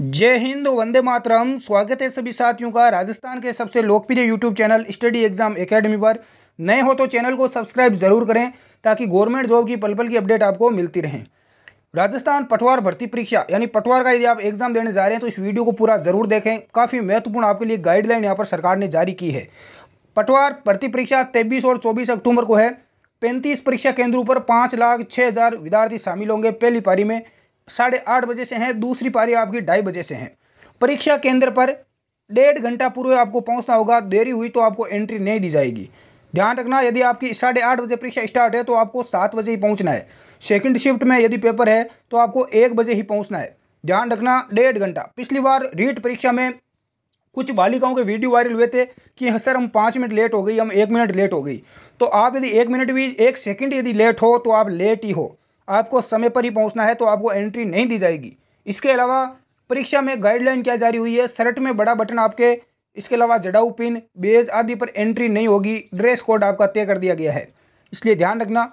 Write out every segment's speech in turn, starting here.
जय हिंद वंदे मातरम स्वागत है सभी साथियों का राजस्थान के सबसे लोकप्रिय YouTube channel study exam academy पर नए हो तो चैनल को सब्सक्राइब जरूर करें ताकि गवर्नमेंट जॉब की पल पल की अपडेट आपको मिलती रहे राजस्थान पटवार भर्ती परीक्षा यानी पटवार का यदि आप एग्जाम देने जा रहे हैं तो इस वीडियो को पूरा जरूर देखें काफ़ी महत्वपूर्ण आपके लिए गाइडलाइन यहाँ पर सरकार ने जारी की है पटवार भर्ती परीक्षा तेईस और चौबीस अक्टूबर को है पैंतीस परीक्षा केंद्रों पर पाँच लाख छः हज़ार विद्यार्थी शामिल होंगे पहली पारी में साढ़े आठ बजे से हैं दूसरी पारी आपकी ढाई बजे से हैं परीक्षा केंद्र पर डेढ़ घंटा पूर्व आपको पहुंचना होगा देरी हुई तो आपको एंट्री नहीं दी जाएगी ध्यान रखना यदि आपकी साढ़े आठ बजे परीक्षा स्टार्ट है तो आपको सात बजे ही पहुंचना है सेकंड शिफ्ट में यदि पेपर है तो आपको एक बजे ही पहुंचना है ध्यान रखना डेढ़ घंटा पिछली बार रीट परीक्षा में कुछ बालिकाओं के वीडियो वायरल हुए थे कि हाँ सर हम पाँच मिनट लेट हो गई हम एक मिनट लेट हो गई तो आप यदि एक मिनट भी एक सेकंड यदि लेट हो तो आप लेट ही हो आपको समय पर ही पहुंचना है तो आपको एंट्री नहीं दी जाएगी इसके अलावा परीक्षा में गाइडलाइन क्या जारी हुई है शर्ट में बड़ा बटन आपके इसके अलावा जडाऊ पिन बेज आदि पर एंट्री नहीं होगी ड्रेस कोड आपका तय कर दिया गया है इसलिए ध्यान रखना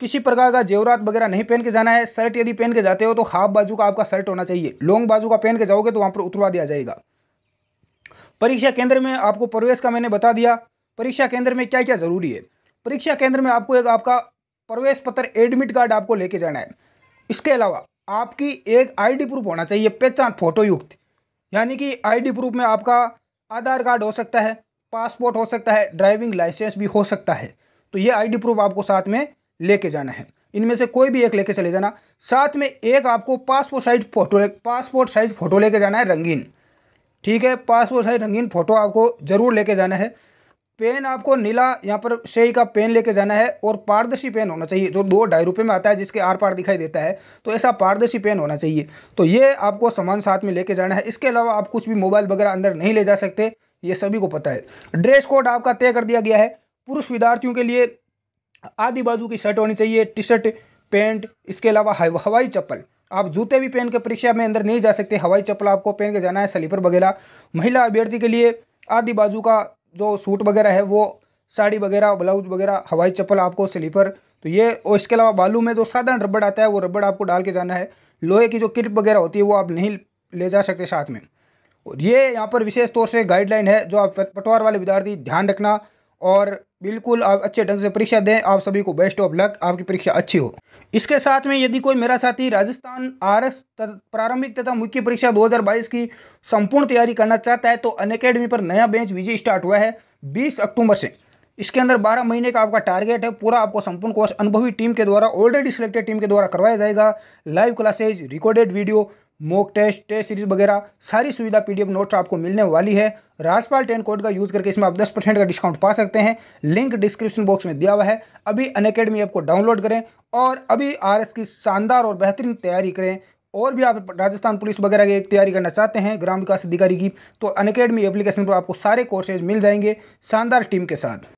किसी प्रकार का जेवरात वगैरह नहीं पहन के जाना है शर्ट यदि पहन के जाते हो तो हाफ बाजू का आपका शर्ट होना चाहिए लॉन्ग बाजू का पहन के जाओगे तो वहाँ पर उतरवा दिया जाएगा परीक्षा केंद्र में आपको प्रवेश का मैंने बता दिया परीक्षा केंद्र में क्या क्या ज़रूरी है परीक्षा केंद्र में आपको एक आपका प्रवेश पत्र एडमिट कार्ड आपको लेके जाना है इसके अलावा आपकी एक आईडी प्रूफ होना चाहिए पहचान फोटो युक्त यानी कि आईडी प्रूफ में आपका आधार कार्ड हो सकता है पासपोर्ट हो सकता है ड्राइविंग लाइसेंस भी हो सकता है तो ये आईडी प्रूफ आपको साथ में लेके जाना है इनमें से कोई भी एक लेके चले जाना साथ में एक आपको passport size photo passport size photo लेके जाना है रंगीन ठीक है पासपोर्ट साइज रंगीन फ़ोटो आपको ज़रूर लेके जाना है पेन आपको नीला यहाँ पर शेई का पेन लेके जाना है और पारदर्शी पेन होना चाहिए जो दो ढाई रुपये में आता है जिसके आर पार दिखाई देता है तो ऐसा पारदर्शी पेन होना चाहिए तो ये आपको सामान साथ में लेके जाना है इसके अलावा आप कुछ भी मोबाइल वगैरह अंदर नहीं ले जा सकते ये सभी को पता है ड्रेस कोड आपका तय कर दिया गया है पुरुष विद्यार्थियों के लिए आदि बाजू की शर्ट होनी चाहिए टी शर्ट पेंट इसके अलावा हवाई चप्पल आप जूते भी पहन के परीक्षा में अंदर नहीं जा सकते हवाई चप्पल आपको पहन के जाना है स्लीपर वगैरह महिला अभ्यर्थी के लिए आदि बाजू का जो सूट वगैरह है वो साड़ी वगैरह ब्लाउज वगैरह हवाई चप्पल आपको स्लीपर तो ये और इसके अलावा बालू में जो साधारण रबड़ आता है वो रबड़ आपको डाल के जाना है लोहे की जो किट वगैरह होती है वो आप नहीं ले जा सकते साथ में और ये यहाँ पर विशेष तौर से गाइडलाइन है जो आप पटवार वाले विद्यार्थी ध्यान रखना और बिल्कुल आप अच्छे ढंग से परीक्षा दें आप सभी को बेस्ट ऑफ लक आपकी परीक्षा अच्छी हो इसके साथ में यदि कोई मेरा साथी राजस्थान आर एस प्रारंभिक तथा मुख्य परीक्षा 2022 की संपूर्ण तैयारी करना चाहता है तो अनकेडमी पर नया बेंच विजय स्टार्ट हुआ है 20 अक्टूबर से इसके अंदर 12 महीने का आपका टारगेट है पूरा आपको संपूर्ण कोर्स अनुभवी टीम के द्वारा ऑलरेडी सिलेक्टेड टीम के द्वारा करवाया जाएगा live classes recorded video mock test test series वगैरह सारी सुविधा पीडीएफ नोट्स आपको मिलने वाली है राजपाल टेन कोड का यूज़ करके इसमें आप 10 परसेंट का डिस्काउंट पा सकते हैं लिंक डिस्क्रिप्शन बॉक्स में दिया हुआ है अभी अन ऐप को डाउनलोड करें और अभी आर की शानदार और बेहतरीन तैयारी करें और भी आप राजस्थान पुलिस वगैरह की एक तैयारी करना चाहते हैं ग्राम विकास अधिकारी की तो अनकेडमी एप्लीकेशन पर आपको सारे कोर्सेज मिल जाएंगे शानदार टीम के साथ